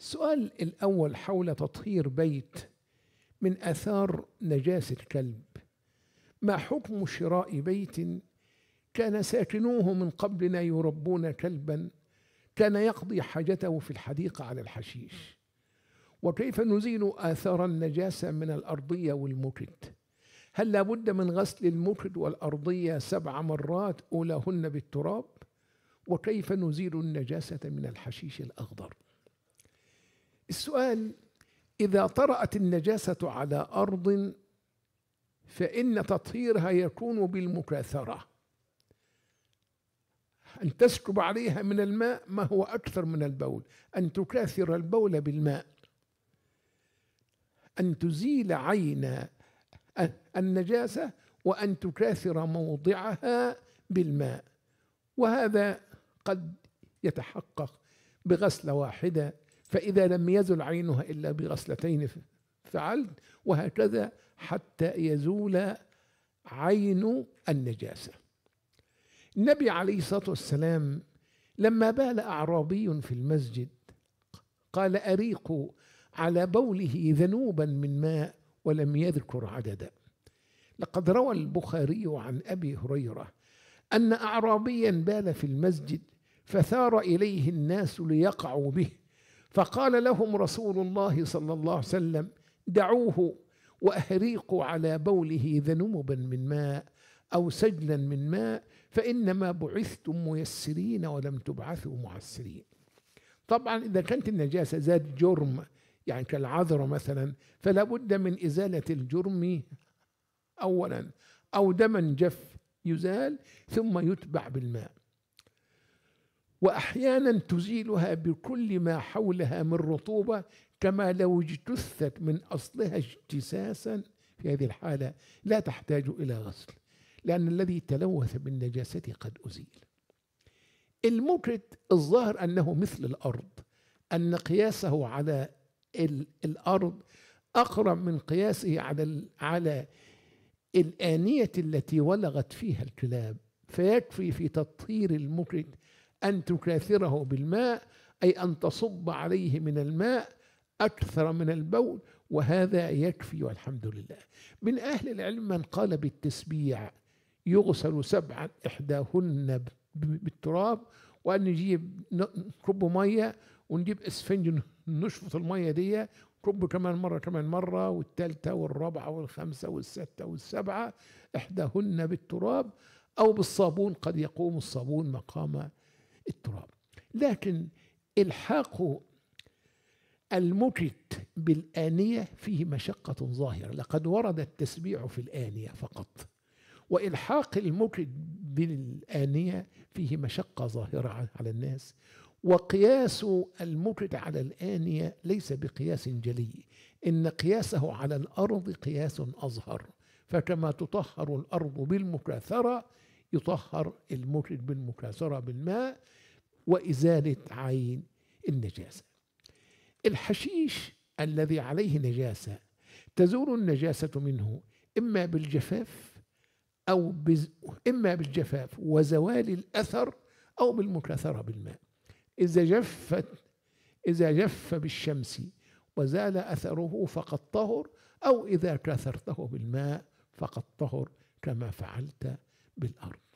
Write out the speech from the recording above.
السؤال الأول حول تطهير بيت من آثار نجاسة الكلب ما حكم شراء بيت كان ساكنوه من قبلنا يربون كلبا كان يقضي حاجته في الحديقة على الحشيش وكيف نزيل آثار النجاسة من الأرضية والمكد هل لابد من غسل المكد والأرضية سبع مرات أولاهن بالتراب وكيف نزيل النجاسة من الحشيش الأخضر السؤال إذا طرأت النجاسة على أرض فإن تطهيرها يكون بالمكاثرة أن تسكب عليها من الماء ما هو أكثر من البول أن تكاثر البول بالماء أن تزيل عين النجاسة وأن تكاثر موضعها بالماء وهذا قد يتحقق بغسلة واحدة فإذا لم يزل عينها إلا بغسلتين فعلت وهكذا حتى يزول عين النجاسة النبي عليه الصلاة والسلام لما بال أعرابي في المسجد قال أريق على بوله ذنوبا من ماء ولم يذكر عددا لقد روى البخاري عن أبي هريرة أن أعرابيا بال في المسجد فثار إليه الناس ليقعوا به فقال لهم رسول الله صلى الله عليه وسلم دعوه واهريقوا على بوله ذنوبا من ماء او سجلا من ماء فانما بعثتم ميسرين ولم تبعثوا معسرين طبعا اذا كانت النجاسه ذات جرم يعني كالعذره مثلا فلا بد من ازاله الجرم اولا او دما جف يزال ثم يتبع بالماء واحيانا تزيلها بكل ما حولها من رطوبه كما لو اجتثت من اصلها اجتساسا في هذه الحاله لا تحتاج الى غسل لان الذي تلوث بالنجاسه قد ازيل المورد الظاهر انه مثل الارض ان قياسه على الارض اقرب من قياسه على على الانيه التي ولغت فيها الكلاب فيكفي في تطهير المورد أن تكاثره بالماء أي أن تصب عليه من الماء أكثر من البول وهذا يكفي والحمد لله من أهل العلم من قال بالتسبيع يغسل سبعا إحداهن بالتراب وأن نجيب كوب مية ونجيب اسفنج نشفط المية دي كوب كمان مرة كمان مرة والتالتة والرابعة والخامسة والستة والسبعة إحداهن بالتراب أو بالصابون قد يقوم الصابون مقام التراب لكن الحاق المجد بالآنية فيه مشقة ظاهرة لقد ورد التسبيع في الآنية فقط وإلحاق المجد بالآنية فيه مشقة ظاهرة على الناس وقياس المجد على الآنية ليس بقياس جلي إن قياسه على الأرض قياس أظهر فكما تطهر الأرض بالمكاثرة يطهر المرد بالمكاثرة بالماء وإزالة عين النجاسة الحشيش الذي عليه نجاسة تزول النجاسة منه إما بالجفاف أو بز... إما بالجفاف وزوال الأثر أو بالمكاثرة بالماء إذا جفت إذا جف بالشمس وزال أثره فقد طهر أو إذا كثرته بالماء فقد طهر كما فعلت بالارض